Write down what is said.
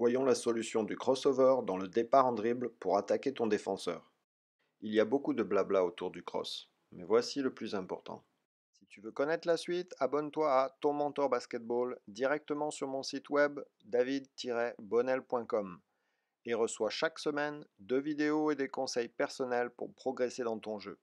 Voyons la solution du crossover dans le départ en dribble pour attaquer ton défenseur. Il y a beaucoup de blabla autour du cross, mais voici le plus important. Si tu veux connaître la suite, abonne-toi à Ton Mentor Basketball directement sur mon site web david-bonnel.com et reçois chaque semaine deux vidéos et des conseils personnels pour progresser dans ton jeu.